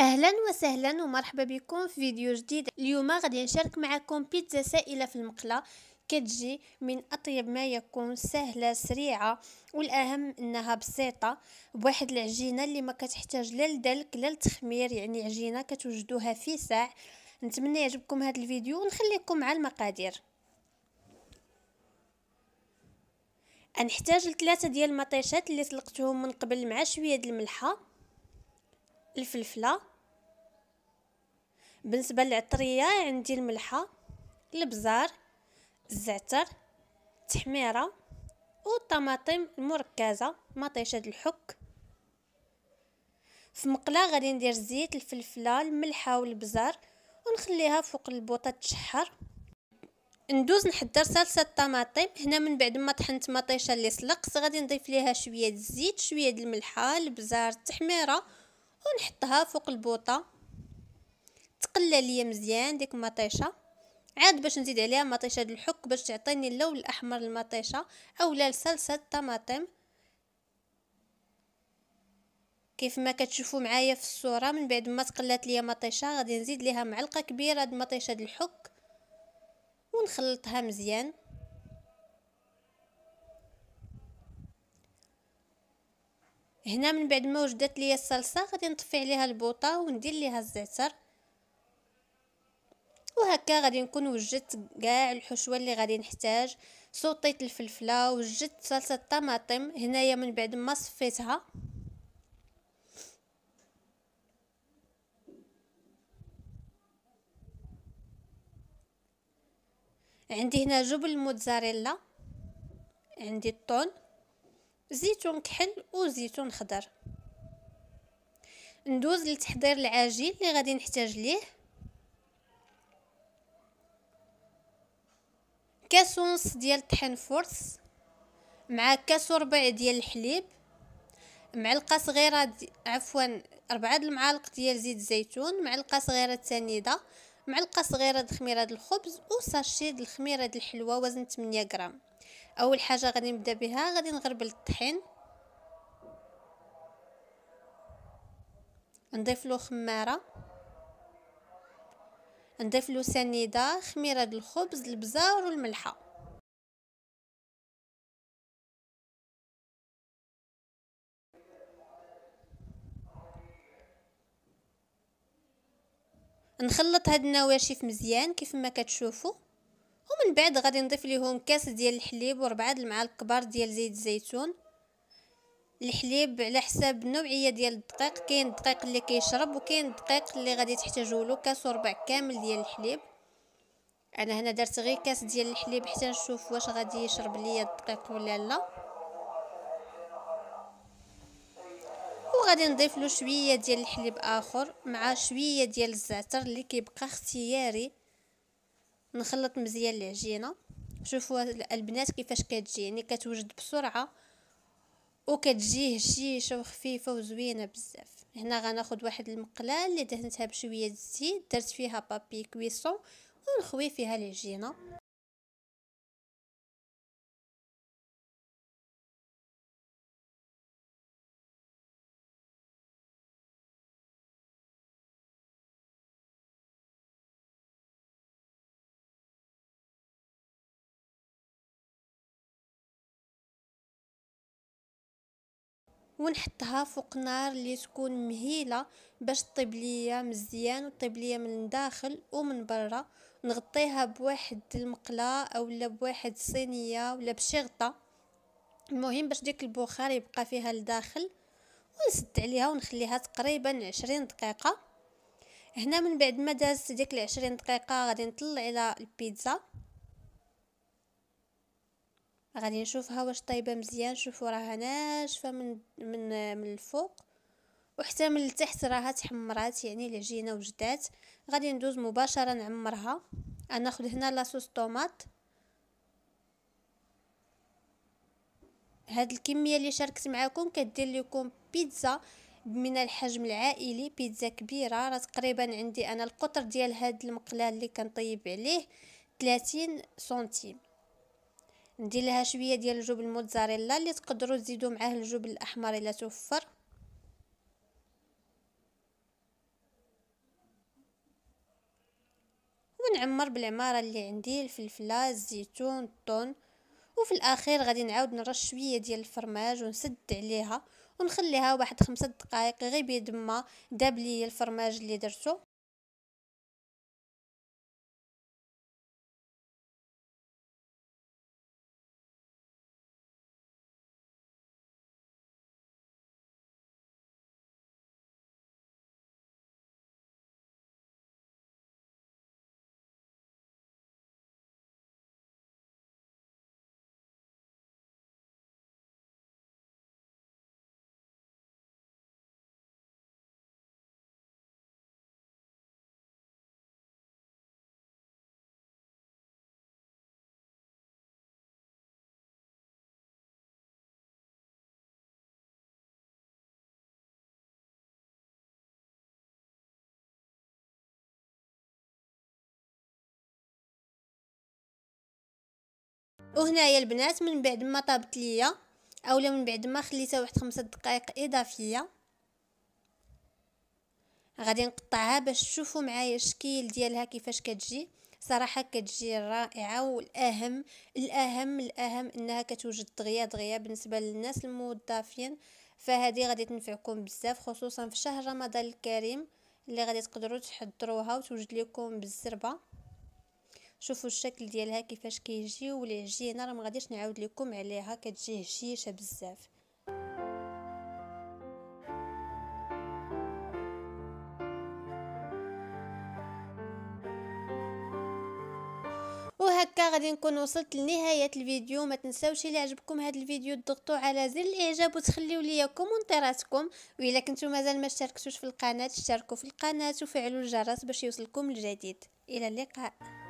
اهلا وسهلا ومرحبا بكم في فيديو جديد اليوم غادي نشارك معكم بيتزا سائله في المقله كتجي من اطيب ما يكون سهله سريعه والاهم انها بسيطه بواحد العجينه اللي ما كتحتاج لا لدلك لا لتخمير يعني عجينه كتوجدوها في ساع نتمنى يعجبكم هذا الفيديو ونخليكم مع المقادير نحتاج لثلاثه ديال المطيشات اللي سلقتهم من قبل مع شويه د الملحه الفلفله بالنسبه للعطريه عندي الملحه البزار الزعتر التحميره والطماطم المركزه مطيشه الحك في مقله غادي ندير زيت الفلفله الملحه والبزار ونخليها فوق البوطه تشحر ندوز نحضر صلصه الطماطم هنا من بعد ما طحنت مطيشه اللي سلقت غادي نضيف ليها شويه الزيت شويه د الملحه البزار التحميره ونحطها فوق البوطه تقلى ليا مزيان ديك المطيشه عاد باش نزيد عليها مطيشه د الحك باش تعطيني اللون الاحمر للمطيشه اولا لصلصه الطماطم كيف ما كتشوفوا معايا في الصوره من بعد ما تقلات ليا مطيشه غادي نزيد ليها معلقه كبيره د مطيشه د الحك ونخلطها مزيان هنا من بعد ما وجدت ليا الصلصه غادي نطفي عليها البوطه وندير ليها الزعتر وهكا غادي نكون وجدت كاع الحشوه اللي غادي نحتاج صوطيت الفلفله وجدت صلصه الطماطم هنايا من بعد ما صفيتها عندي هنا جبل الموتزاريلا عندي الطون زيتون كحل وزيتون خضر ندوز لتحضير العجين اللي غادي نحتاج ليه كاس ونص ديال الطحين فورس مع كاس وربع ديال الحليب معلقه صغيره دي... عفوا أربعة المعالق ديال زيت الزيتون معلقه صغيره سنيده معلقه صغيره د خميره د الخبز وساشي د الخميره د الحلوه وزن 8 غرام اول حاجه غادي نبدا بها غادي نغربل الطحين نضيف له خماره نضيف له سنيده خميره د الخبز البزار والملحه نخلط هاد النواشف مزيان كيف ما كتشوفوا ومن بعد غادي نضيف ليهم كاس ديال الحليب وربعة المعالق كبار ديال زيت الزيتون الحليب على حساب النوعيه ديال الدقيق كاين الدقيق اللي كيشرب وكاين الدقيق اللي غادي تحتاجوا له كاس وربع كامل ديال الحليب انا هنا درت غير كاس ديال الحليب حتى نشوف واش غادي يشرب ليا الدقيق ولا لا وغادي نضيف له شويه ديال الحليب اخر مع شويه ديال الزعتر اللي كيبقى اختياري نخلط مزيان العجينه شوفوا البنات كيفاش كتجي يعني كتوجد بسرعه وكتجي هشيشه وخفيفه وزوينه بزاف هنا غناخد واحد المقله اللي دهنتها بشويه الزيت درت فيها بابي كويسون ونخوي فيها العجينه ونحطها فوق نار اللي تكون مهيله باش طيب ليا مزيان وتطيب ليا من الداخل ومن برا نغطيها بواحد المقله اولا بواحد صينيه ولا بشي غطا المهم باش ديك البخار يبقى فيها لداخل ونسد عليها ونخليها تقريبا عشرين دقيقه هنا من بعد ما دازت ديك العشرين دقيقه غادي نطلع على البيتزا غادي نشوفها واش طايبه مزيان شوفوا راها ناشفه من من من الفوق وحتى من التحت راها تحمرات يعني العجينه وجدات غادي ندوز مباشره نعمرها ناخذ هنا لاصوص طوماط هاد الكميه اللي شاركت معكم كدير لكم بيتزا من الحجم العائلي بيتزا كبيره راه تقريبا عندي انا القطر ديال هاد المقله اللي كنطيب عليه 30 سنتيم ندير لها شويه ديال الجبن الموتزاريلا اللي تقدروا تزيدوا معاه الجبن الاحمر الا توفر ونعمر بالعماره اللي عندي الفلفله الزيتون الطون وفي الاخير غادي نعاود نرش شويه ديال الفرماج ونسد عليها ونخليها واحد خمسة دقائق غير بيد ما داب لي الفرماج اللي درتو وهنايا البنات من بعد ما طابت ليا اولا من بعد ما خليتها واحد خمسة دقائق اضافيه غادي نقطعها باش تشوفوا معايا الشكل ديالها كيفاش كتجي صراحه كتجي رائعه والاهم الاهم الاهم انها كتوجد دغيا دغيا بالنسبه للناس الموظفين فهذه غادي تنفعكم بزاف خصوصا في شهر رمضان الكريم اللي غادي تقدروا تحضروها وتوجد لكم بالزربه شوفوا الشكل ديالها كيفاش كيجي والعجينه راه ما غاديش نعاود لكم عليها كتجي هشيشه بزاف وهكا غادي نكون وصلت لنهايه الفيديو ما تنساوش الا عجبكم هذا الفيديو تضغطوا على زر الاعجاب وتخليو ليا كومونت راسكم والا كنتو مازال ما اشتركتوش في القناه اشتركوا في القناه وفعلوا الجرس باش يوصلكم الجديد الى اللقاء